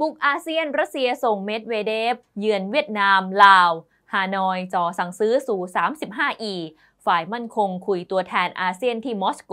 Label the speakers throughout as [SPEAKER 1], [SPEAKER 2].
[SPEAKER 1] บุกอาเซียน รัสเซียส่งเมดเวเดฟ เยือนเวียดนาม ลาว ฮานอยจ่อสั่งซื้อสู่ 35 อีฝ่ายมั่นคงคุยตัวแทนอาเซียนที่มอสโก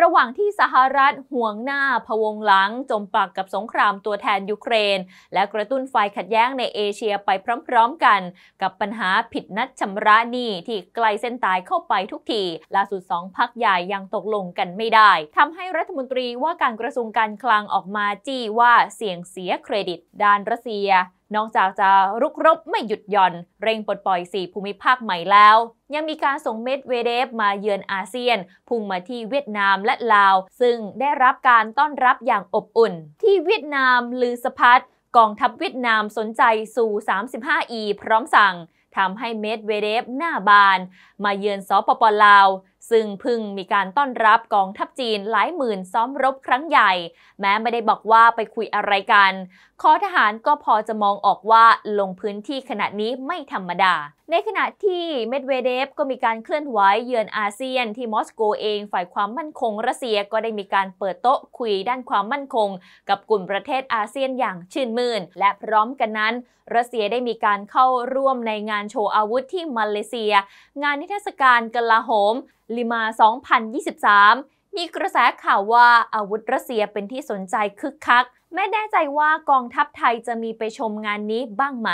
[SPEAKER 1] ระหว่างที่สหรัฐห่วงหน้าพวงหลัง จมปักกับสงครามตัวแทนยูเครน และกระตุ้นไฟขัดแย้งในเอเชียไปพร้อมๆกัน กับปัญหาผิดนัดชำระหนี้ที่ไกลเส้นตายเข้าไปทุกทีล่าสุดสองพักใหญ่ยังตกลงกันไม่ได้ ทำให้รัฐมนตรีว่าการกระทรวงการคลังออกมาจี้ว่าเสี่ยงเสียเครดิตด้านรัสเซียนอกจากจะรุกรบไม่หยุดหย่อน เร่งปลดปล่อย 4 ภูมิภาคใหม่แล้ว ยังมีการส่งเม็ดเวเดฟมาเยือนอาเซียนพุ่งมาที่เวียดนามและลาว ซึ่งได้รับการต้อนรับอย่างอบอุ่น ที่เวียดนามลือสะพัดกองทัพเวียดนามสนใจสู่ 35E พร้อมสั่งทำให้เม็ดเวเดฟหน้าบาน มาเยือนสปปลาวซึ่งพึ่งมีการต้อนรับกองทัพจีนหลายหมื่นซ้อมรบครั้งใหญ่ แม้ไม่ได้บอกว่าไปคุยอะไรกัน คอทหารก็พอจะมองออกว่าลงพื้นที่ขณะนี้ไม่ธรรมดา ในขณะที่เมดเวเดฟก็มีการเคลื่อนไหวเยือนอาเซียนที่มอสโกเองฝ่ายความมั่นคงรัสเซียก็ได้มีการเปิดโต๊ะคุยด้านความมั่นคง กับกลุ่มประเทศอาเซียนอย่างชื่นมื่น และพร้อมกันนั้นรัสเซียได้มีการเข้าร่วมในงานโชว์อาวุธที่มาเลเซีย งานนิทรรศการกลาโหมลิมา 2023 มีกระแสข่าวว่าอาวุธรัสเซียเป็นที่สนใจคึกคักม่แน่ใจว่ากองทัพไทยจะมีไปชมงานนี้บ้างไหม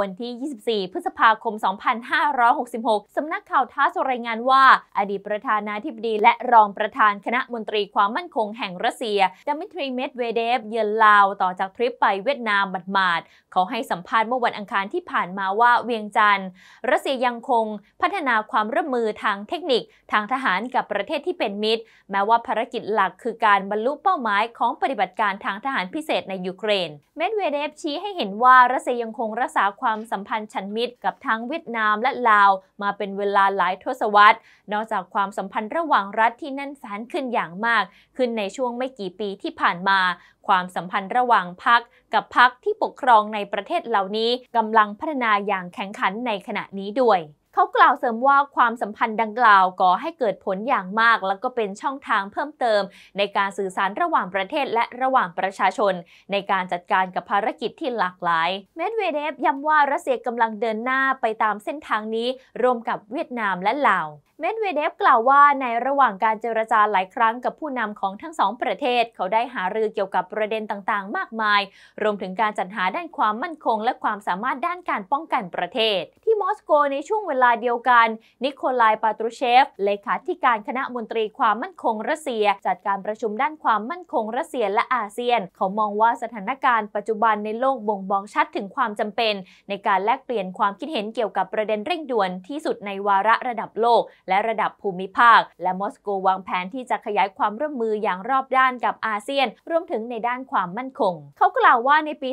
[SPEAKER 1] วันที่ 24 พฤษภาคม 2566 สำนักข่าวทัสรายงานว่า อดีตประธานาธิบดีและรองประธานคณะมนตรีความมั่นคงแห่งรัสเซียดมิทรีเมดเวเดฟเยือนลาวต่อจากทริปไปเวียดนามบัดมาดเขาให้สัมภาษณ์เมื่อวันอังคารที่ผ่านมาว่าเวียงจันทร์รัสเซียยังคง พัฒนาความร่วมมือทางเทคนิค ทางทหารกับประเทศที่เป็นมิตร แม้ว่าภารกิจหลักคือการบรรลุเป้าหมายของปฏิบัติการทางทหารพิิเศษในยูเครน เมดเวเดฟชี้ให้เห็นว่ารัสเซียยังคงรักษาความสัมพันธ์ชันมิตรกับทั้งเวียดนามและลาวมาเป็นเวลาหลายทศวรรษ นอกจากความสัมพันธ์ระหว่างรัฐที่แน่นแฟ้นขึ้นอย่างมากขึ้นในช่วงไม่กี่ปีที่ผ่านมา ความสัมพันธ์ระหว่างพักกับพักที่ปกครองในประเทศเหล่านี้กำลังพัฒนาอย่างแข็งขันในขณะนี้ด้วยเขากล่าวเสริมว่าความสัมพันธ์ดังกล่าวก่อให้เกิดผลอย่างมากและก็เป็นช่องทางเพิ่มเติม ในการสื่อสารระหว่างประเทศและระหว่างประชาชน ในการจัดการกับภารกิจที่หลากหลาย เมดเวเดฟย้ำว่ารัสเซียกำลังเดินหน้าไปตามเส้นทางนี้ร่วมกับเวียดนามและลาวเมดเวเดฟกล่าวว่าในระหว่างการเจรจาหลายครั้ง กับผู้นำของทั้งสองประเทศ เขาได้หารือเกี่ยวกับประเด็นต่างๆ มากมาย รวมถึงการจัดหาด้านความมั่นคง และความสามารถด้านการป้องกันประเทศ ที่มอสโกในช่วงเวลาเดียวกัน นิโคลายปาตรูเชฟ เลขาธิการคณะมนตรีความมั่นคงรัสเซีย จัดการประชุมด้านความมั่นคงรัสเซียและอาเซียน เขามองว่าสถานการณ์ปัจจุบันในโลกบ่งบอกชัดถึงความจำเป็น ในการแลกเปลี่ยนความคิดเห็นเกี่ยวกับประเด็นเร่งด่วนที่สุดในวาระระดับโลกและระดับภูมิภาค และมอสโกวางแผนที่จะขยายความร่วมมืออย่างรอบด้านกับอาเซียนรวมถึงในด้านความมั่นคง เขากล่าวว่าในปี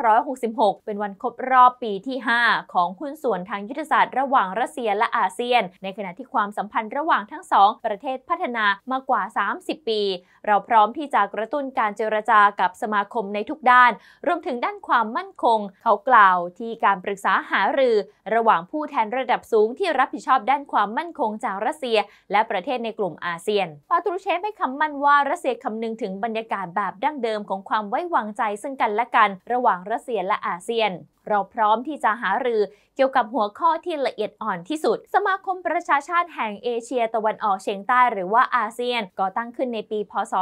[SPEAKER 1] 2566 เป็นวันครบรอบปีที่ 5 ของหุ้นส่วนทางยุทธศาสตร์ระหว่างรัสเซียและอาเซียน ในขณะที่ความสัมพันธ์ระหว่างทั้งสอง ประเทศพัฒนามากกว่า 30 ปี เราพร้อมที่จะกระตุ้นการเจรจากับสมาคมในทุกด้าน รวมถึงด้านความมั่นคง เขากล่าวที่การปรึกษาหารือ ระหว่างผู้แทนระดับสูงที่รับผิดชอบด้านความมั่นคงจากรัสเซีย และประเทศในกลุ่มอาเซียนปาตูเชฟให้คำมั่นว่ารัสเซียคำนึงถึงบรรยากาศแบบดั้งเดิมของความไว้วางใจซึ่งกันและกัน ระหว่างรัสเซียและอาเซียน เราพร้อมที่จะหารือเกี่ยวกับหัวข้อที่ละเอียดอ่อนที่สุด สมาคมประชาชาติแห่งเอเชียตะวันออกเฉียงใต้หรือว่าอาเซียนก่อตั้งขึ้นในปีพศ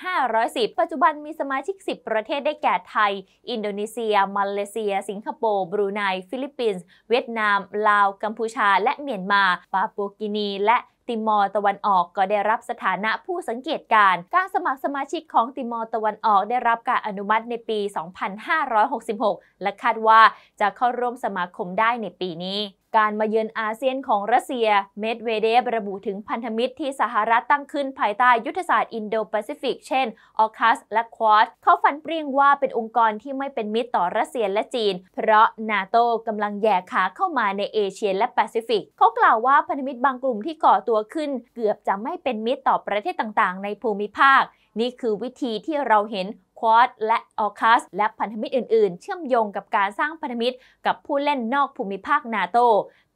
[SPEAKER 1] 2510 ปัจจุบันมีสมาชิก 10 ประเทศได้แก่ไทย อินโดนีเซีย มาเลเซีย สิงคโปร์ บรูไน ฟิลิปปินส์ เวียดนาม ลาว กัมพูชา และเมียนมา ปาปัวกินี และติมอร์ตะวันออกก็ได้รับสถานะผู้สังเกตการการสมัครสมาชิกของติมอร์ตะวันออกได้รับการอนุมัติในปี 2566 และคาดว่าจะเข้าร่วมสมาคมได้ในปีนี้การมาเยือนอาเซียนของรัสเซีย เมดเวเดฟระบุถึงพันธมิตรที่สหรัฐตั้งขึ้นภายใต้ยุทธศาสตร์อินโดแปซิฟิก เช่น ออคัสและควอดเขาฟันเปรียงว่าเป็นองค์กรที่ไม่เป็นมิตรต่อรัสเซียและจีน เพราะนาโตกำลังแย่ขาเข้ามาในเอเชียและแปซิฟิก เขากล่าวว่าพันธมิตรบางกลุ่มที่ก่อตัวขึ้น เกือบจะไม่เป็นมิตรต่อประเทศต่าง ๆ ในภูมิภาค นี่คือวิธีที่เราเห็นควอดและออคัสและพันธมิตรอื่นๆ เชื่อมโยงกับการสร้างพันธมิตรกับผู้เล่นนอกภูมิภาคนาโต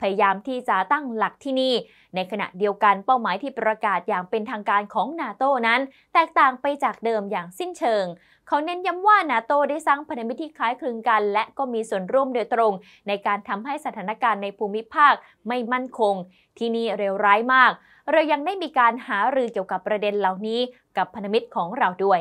[SPEAKER 1] พยายามที่จะตั้งหลักที่นี่ ในขณะเดียวกันเป้าหมายที่ประกาศอย่างเป็นทางการของนาโตนั้น แตกต่างไปจากเดิมอย่างสิ้นเชิง เขาเน้นย้ำว่า นาโตได้สร้างพันธมิตรที่คล้ายคลึงกัน และก็มีส่วนร่วมโดยตรง ในการทำให้สถานการณ์ในภูมิภาคไม่มั่นคง ที่นี่เร็วร้ายมาก เรายังได้มีการหารือเกี่ยวกับประเด็นเหล่านี้กับพันธมิตรของเราด้วย